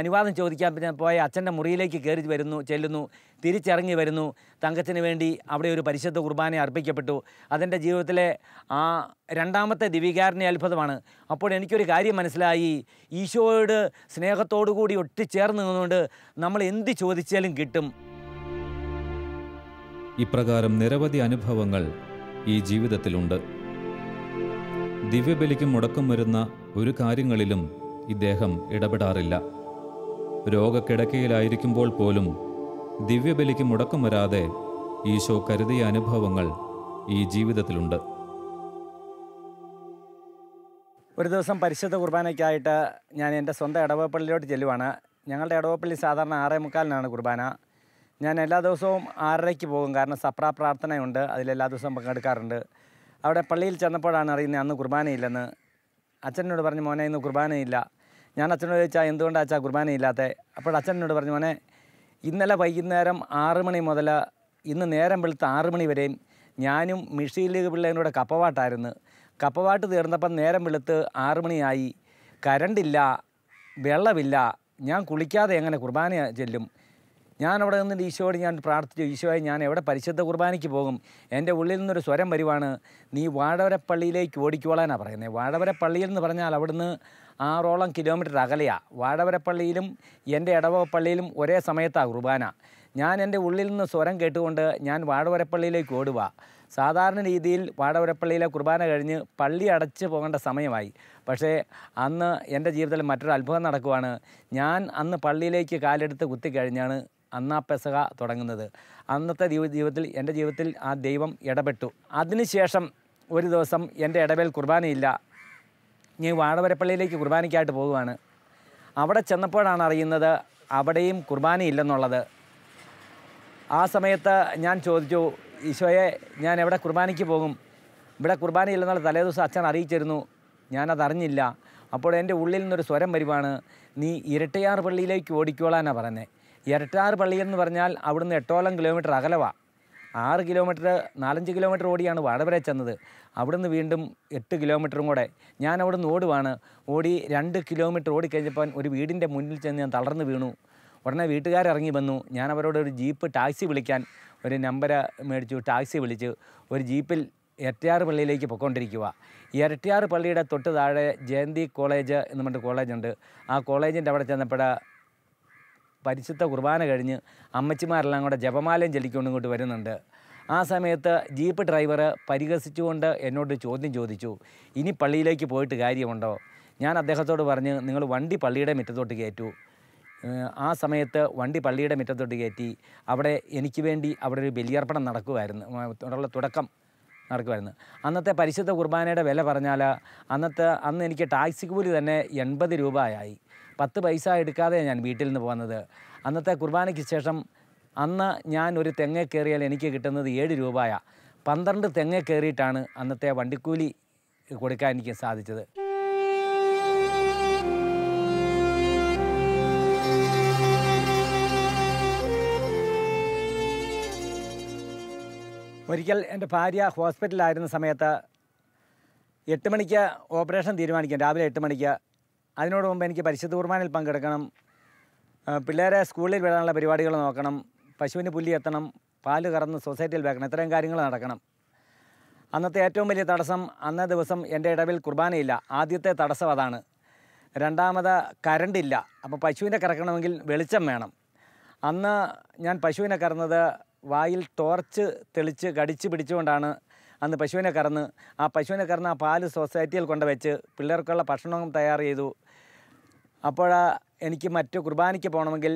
അനുവാദം ചോദിക്കാൻ പോയ അച്ഛൻ്റെ മുറിയിലേക്ക് കയറി വരുന്നു ചെല്ലുന്നു തിരിച്ചിറങ്ങി വരുന്നു തങ്കത്തിന് വേണ്ടി അവിടെ ഒരു പരിശുദ്ധ കുർബാന അർപ്പിക്കപ്പെട്ടു അതെൻ്റെ ജീവിതത്തിലെ ആ രണ്ടാമത്തെ ദിവികാരൻ്റെ അത്ഭുതമാണ് അപ്പോൾ എനിക്കൊരു കാര്യം മനസ്സിലായി ഈശോയോട് സ്നേഹത്തോടു കൂടി ഒട്ടിച്ചേർന്ന് നിന്നുകൊണ്ട് നമ്മൾ എന്ത് ചോദിച്ചാലും കിട്ടും ഇപ്രകാരം നിരവധി അനുഭവങ്ങൾ ഈ ജീവിതത്തിലുണ്ട് ദിവ്യബലിക്കും മുടക്കം വരുന്ന ഒരു കാര്യങ്ങളിലും ഇദ്ദേഹം ഇടപെടാറില്ല രോഗക്കിടക്കയിലായിരിക്കുമ്പോൾ പോലും ദിവ്യബലിക്ക് മുടക്കം വരാതെ ഈശോ കരുതിയ അനുഭവങ്ങൾ ഈ ജീവിതത്തിലുണ്ട് ഒരു ദിവസം പരിശുദ്ധ കുർബാനയ്ക്കായിട്ട് ഞാൻ എൻ്റെ സ്വന്തം ഇടവപ്പള്ളിയിലോട്ട് ചെല്ലുവാണ് ഞങ്ങളുടെ ഇടവപ്പള്ളി സാധാരണ ആറേ മുക്കാലിനാണ് കുർബാന ഞാൻ എല്ലാ ദിവസവും ആറരയ്ക്ക് പോകും കാരണം സപ്ര പ്രാർത്ഥനയുണ്ട് അതിലെല്ലാ ദിവസവും പങ്കെടുക്കാറുണ്ട് അവിടെ പള്ളിയിൽ ചെന്നപ്പോഴാണ് അറിയുന്നത് അന്ന് കുർബാനയില്ലെന്ന് അച്ഛനോട് പറഞ്ഞു മോനെ ഇന്ന് കുർബാനയില്ല ഞാൻ അച്ഛനോട് ചോദിച്ചാൽ എന്തുകൊണ്ടാണ് അച്ഛാ കുർബാനയില്ലാത്തത് അപ്പോൾ അച്ഛനോട് പറഞ്ഞു മോനെ ഇന്നലെ വൈകുന്നേരം ആറ് മണി മുതൽ ഇന്ന് നേരം വെളുത്ത് ആറ് മണി വരെയും ഞാനും മിഷീൽ ലീഗ് പിള്ളേനോട് കപ്പവാട്ടായിരുന്നു കപ്പവാട്ട് തീർന്നപ്പം നേരം വെളുത്ത് ആറ് മണിയായി കരണ്ടില്ല വെള്ളമില്ല ഞാൻ കുളിക്കാതെ എങ്ങനെ കുർബാന ചെല്ലും ഞാൻ അവിടെ നിന്ന് ഈശോയോട് ഞാൻ പ്രാർത്ഥിച്ചു ഈശോയെ ഞാൻ എവിടെ പരിശുദ്ധ കുർബാനയ്ക്ക് പോകും എൻ്റെ ഉള്ളിൽ നിന്നൊരു സ്വരം വരുവാണ് നീ വാഴവരപ്പള്ളിയിലേക്ക് ഓടിക്കോളാനാണ് പറയുന്നത് വാഴവരപ്പള്ളിയിൽ എന്ന് പറഞ്ഞാൽ അവിടുന്ന് ആറോളം കിലോമീറ്റർ അകലെയാണ് വാഴവരപ്പള്ളിയിലും എൻ്റെ ഇടവപ്പള്ളിയിലും ഒരേ സമയത്താണ് കുർബാന ഞാൻ എൻ്റെ ഉള്ളിൽ നിന്ന് സ്വരം കേട്ടുകൊണ്ട് ഞാൻ വാഴവരപ്പള്ളിയിലേക്ക് ഓടുക സാധാരണ രീതിയിൽ വാടവരപ്പള്ളിയിലെ കുർബാന കഴിഞ്ഞ് പള്ളി അടച്ച് പോകേണ്ട സമയമായി പക്ഷേ അന്ന് എൻ്റെ ജീവിതത്തിൽ മറ്റൊരു അത്ഭുതം നടക്കുവാണ് ഞാൻ അന്ന് പള്ളിയിലേക്ക് കാലെടുത്ത് കുത്തിക്കഴിഞ്ഞാണ് അന്നാ പെസക തുടങ്ങുന്നത് അന്നത്തെ ജീവിതത്തിൽ എൻ്റെ ജീവിതത്തിൽ ആ ദൈവം ഇടപെട്ടു അതിനുശേഷം ഒരു ദിവസം എൻ്റെ ഇടവേൽ കുർബാനയില്ല ഞാൻ വാഴവരപ്പള്ളിയിലേക്ക് കുർബാനയ്ക്കായിട്ട് പോവുകയാണ് അവിടെ ചെന്നപ്പോഴാണ് അറിയുന്നത് അവിടെയും കുർബാനയില്ലെന്നുള്ളത് ആ സമയത്ത് ഞാൻ ചോദിച്ചു ഈശോയെ ഞാൻ എവിടെ കുർബാനയ്ക്ക് പോകും ഇവിടെ കുർബാനയില്ലെന്നുള്ള ദിവസം അച്ഛൻ അറിയിച്ചിരുന്നു ഞാനതറിഞ്ഞില്ല അപ്പോൾ എൻ്റെ ഉള്ളിൽ നിന്നൊരു സ്വരം വരുവാണ് നീ ഇരട്ടയാർ പള്ളിയിലേക്ക് ഓടിക്കോളാനാണ് പറഞ്ഞത് ഇരട്ടാർ പള്ളി എന്ന് പറഞ്ഞാൽ അവിടുന്ന് എട്ടോളം കിലോമീറ്റർ അകലവാണ് ആറ് കിലോമീറ്റർ നാലഞ്ച് കിലോമീറ്റർ ഓടിയാണ് വാടവരെ ചെന്നത് അവിടുന്ന് വീണ്ടും എട്ട് കിലോമീറ്ററും കൂടെ ഞാൻ അവിടുന്ന് ഓടുവാണ് ഓടി രണ്ട് കിലോമീറ്റർ ഓടിക്കഴിഞ്ഞപ്പോൾ ഒരു വീടിൻ്റെ മുന്നിൽ ചെന്ന് ഞാൻ തളർന്നു വീണു ഉടനെ വീട്ടുകാരിറങ്ങി വന്നു ഞാൻ അവരോട് ഒരു ജീപ്പ് ടാക്സി വിളിക്കാൻ ഒരു നമ്പർ മേടിച്ചു ടാക്സി വിളിച്ച് ഒരു ജീപ്പിൽ ഇരട്ടിയാർ പള്ളിയിലേക്ക് പൊയ്ക്കൊണ്ടിരിക്കുക ഇരട്ടിയാർ പള്ളിയുടെ തൊട്ട് താഴെ ജയന്തി കോളേജ് എന്ന് പറഞ്ഞിട്ട് കോളേജുണ്ട് ആ കോളേജിൻ്റെ അവിടെ ചെന്നപ്പോൾ പരിശുദ്ധ കുർബാന കഴിഞ്ഞ് അമ്മച്ചിമാരെല്ലാം കൂടെ ജപമാലയും ചൊല്ലിക്കൊണ്ട് ഇങ്ങോട്ട് വരുന്നുണ്ട് ആ സമയത്ത് ജീപ്പ് ഡ്രൈവർ പരിഹസിച്ചുകൊണ്ട് എന്നോട് ചോദ്യം ചോദിച്ചു ഇനി പള്ളിയിലേക്ക് പോയിട്ട് കാര്യമുണ്ടോ ഞാൻ അദ്ദേഹത്തോട് പറഞ്ഞ് നിങ്ങൾ വണ്ടി പള്ളിയുടെ മുറ്റത്തോട്ട് കയറ്റു ആ സമയത്ത് വണ്ടി പള്ളിയുടെ മുറ്റത്തോട്ട് കയറ്റി അവിടെ എനിക്ക് വേണ്ടി അവിടെ ഒരു ബലിയർപ്പണം നടക്കുമായിരുന്നു തുടക്കം നടക്കുമായിരുന്നു അന്നത്തെ പരിശുദ്ധ കുർബാനയുടെ വില പറഞ്ഞാൽ അന്നത്തെ അന്ന് എനിക്ക് ടാക്സി കൂലി തന്നെ എൺപത് രൂപയായി പത്ത് പൈസ എടുക്കാതെ ഞാൻ വീട്ടിൽ നിന്ന് പോകുന്നത് അന്നത്തെ കുർബാനയ്ക്ക് ശേഷം അന്ന് ഞാൻ ഒരു തെങ്ങ കയറിയാൽ എനിക്ക് കിട്ടുന്നത് ഏഴ് രൂപയ പന്ത്രണ്ട് തെങ്ങ കയറിയിട്ടാണ് അന്നത്തെ വണ്ടിക്കൂലി കൊടുക്കാൻ എനിക്ക് സാധിച്ചത് ഒരിക്കൽ എൻ്റെ ഭാര്യ ഹോസ്പിറ്റലിലായിരുന്ന സമയത്ത് എട്ട് മണിക്ക് ഓപ്പറേഷൻ തീരുമാനിക്കാം രാവിലെ എട്ട് മണിക്ക് അതിനോട് മുമ്പ് എനിക്ക് പരിശുദ്ധ കുർബാനയിൽ പങ്കെടുക്കണം പിള്ളേരെ സ്കൂളിൽ വിടാനുള്ള പരിപാടികൾ നോക്കണം പശുവിന് പുല്ലി എത്തണം പാൽ കറന്ന് സൊസൈറ്റിയിൽ വെക്കണം ഇത്രയും കാര്യങ്ങൾ നടക്കണം അന്നത്തെ ഏറ്റവും വലിയ തടസ്സം അന്നേ ദിവസം എൻ്റെ ഇടവിൽ കുർബാനയില്ല ആദ്യത്തെ തടസ്സം അതാണ് രണ്ടാമത് കരണ്ടില്ല അപ്പോൾ പശുവിനെ കറക്കണമെങ്കിൽ വെളിച്ചം വേണം അന്ന് ഞാൻ പശുവിനെ കറന്നത് വായിൽ ടോർച്ച് തെളിച്ച് കടിച്ച് പിടിച്ചുകൊണ്ടാണ് അന്ന് പശുവിനെ കറന്ന് ആ പശുവിനെ കറന്ന് ആ പാല് സൊസൈറ്റിയിൽ കൊണ്ടുവച്ച് പിള്ളേർക്കുള്ള ഭക്ഷണവും തയ്യാർ ചെയ്തു അപ്പോൾ എനിക്ക് മറ്റു കുർബാനയ്ക്ക് പോകണമെങ്കിൽ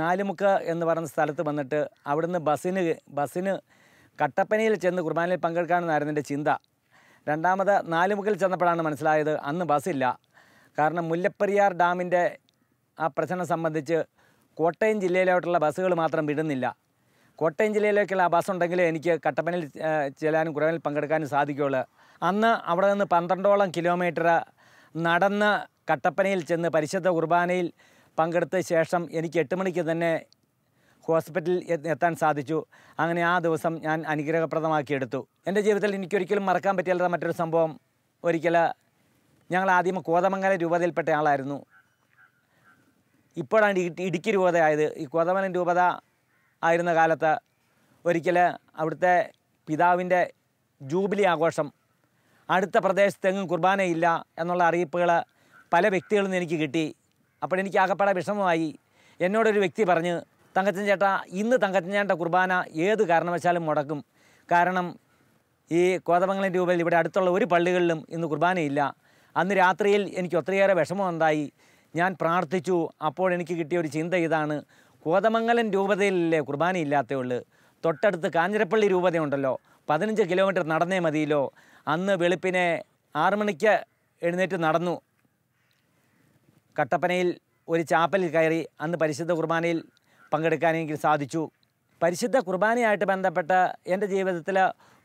നാലുമുക്ക എന്ന് പറയുന്ന സ്ഥലത്ത് വന്നിട്ട് അവിടുന്ന് ബസ്സിന് ബസ്സിന് കട്ടപ്പനയിൽ ചെന്ന് കുർബാനയിൽ പങ്കെടുക്കാമെന്നായിരുന്നു എൻ്റെ ചിന്ത രണ്ടാമത് നാലുമുക്കിൽ ചെന്നപ്പോഴാണ് മനസ്സിലായത് അന്ന് ബസ്സില്ല കാരണം മുല്ലപ്പെരിയാർ ഡാമിൻ്റെ ആ പ്രശ്നം സംബന്ധിച്ച് കോട്ടയം ജില്ലയിലോട്ടുള്ള ബസ്സുകൾ മാത്രം വിടുന്നില്ല കോട്ടയം ജില്ലയിലേക്കുള്ള ആ ബസ് ഉണ്ടെങ്കിൽ എനിക്ക് കട്ടപ്പനയിൽ ചെല്ലാനും കുറവിൽ പങ്കെടുക്കാനും സാധിക്കുകയുള്ളൂ അന്ന് അവിടെ നിന്ന് പന്ത്രണ്ടോളം കിലോമീറ്റർ നടന്ന് കട്ടപ്പനയിൽ ചെന്ന് പരിശുദ്ധ കുർബാനയിൽ പങ്കെടുത്ത ശേഷം എനിക്ക് എട്ട് മണിക്ക് തന്നെ ഹോസ്പിറ്റലിൽ എത്താൻ സാധിച്ചു അങ്ങനെ ആ ദിവസം ഞാൻ അനുഗ്രഹപ്രദമാക്കിയെടുത്തു എൻ്റെ ജീവിതത്തിൽ എനിക്കൊരിക്കലും മറക്കാൻ പറ്റില്ലാത്ത മറ്റൊരു സംഭവം ഒരിക്കൽ ഞങ്ങൾ ആദ്യം കോതമംഗല രൂപതയിൽപ്പെട്ട ആളായിരുന്നു ഇപ്പോഴാണ് ഇടുക്കി രൂപതയായത് ഈ കോതമംഗലം രൂപത ആയിരുന്ന കാലത്ത് ഒരിക്കൽ അവിടുത്തെ പിതാവിൻ്റെ ജൂബിലി ആഘോഷം അടുത്ത പ്രദേശത്തെങ്ങും കുർബാനയില്ല എന്നുള്ള അറിയിപ്പുകൾ പല വ്യക്തികളിൽ നിന്ന് എനിക്ക് കിട്ടി അപ്പോൾ എനിക്ക് ആകപ്പാടെ വിഷമമായി എന്നോടൊരു വ്യക്തി പറഞ്ഞ് തങ്കച്ചൻ ചേട്ടാ ഇന്ന് തങ്കച്ചൻ ചേട്ട കുർബാന ഏത് കാരണവശാലും മുടക്കും കാരണം ഈ കോതമംഗലം രൂപയിൽ ഇവിടെ അടുത്തുള്ള ഒരു പള്ളികളിലും ഇന്ന് കുർബാനയില്ല അന്ന് രാത്രിയിൽ എനിക്ക് ഒത്തിരിയേറെ വിഷമമുണ്ടായി ഞാൻ പ്രാർത്ഥിച്ചു അപ്പോൾ എനിക്ക് കിട്ടിയ ഒരു ചിന്ത ഇതാണ് കോതമംഗലം രൂപതയിലല്ലേ കുർബാന കുർബാനയില്ലാത്തയുള്ളൂ തൊട്ടടുത്ത് കാഞ്ഞിരപ്പള്ളി രൂപതയുണ്ടല്ലോ പതിനഞ്ച് കിലോമീറ്റർ നടന്നേ മതിയല്ലോ അന്ന് വെളുപ്പിനെ ആറുമണിക്ക് എഴുന്നേറ്റ് നടന്നു കട്ടപ്പനയിൽ ഒരു ചാപ്പലിൽ കയറി അന്ന് പരിശുദ്ധ കുർബാനയിൽ പങ്കെടുക്കാൻ എനിക്ക് സാധിച്ചു പരിശുദ്ധ കുർബാനയായിട്ട് ബന്ധപ്പെട്ട എൻ്റെ ജീവിതത്തിൽ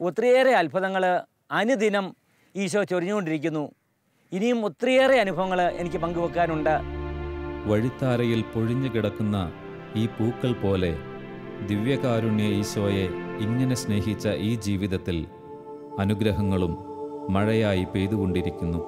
ഒത്തിരിയേറെ അത്ഭുതങ്ങൾ അനുദിനം ഈശോ ചൊരിഞ്ഞുകൊണ്ടിരിക്കുന്നു ഇനിയും ഒത്തിരിയേറെ അനുഭവങ്ങൾ എനിക്ക് പങ്കുവെക്കാനുണ്ട് വഴിത്താരയിൽ പൊഴിഞ്ഞു കിടക്കുന്ന ഈ പൂക്കൾ പോലെ ദിവ്യകാരുണ്യ ഈശോയെ ഇങ്ങനെ സ്നേഹിച്ച ഈ ജീവിതത്തിൽ അനുഗ്രഹങ്ങളും മഴയായി പെയ്തുകൊണ്ടിരിക്കുന്നു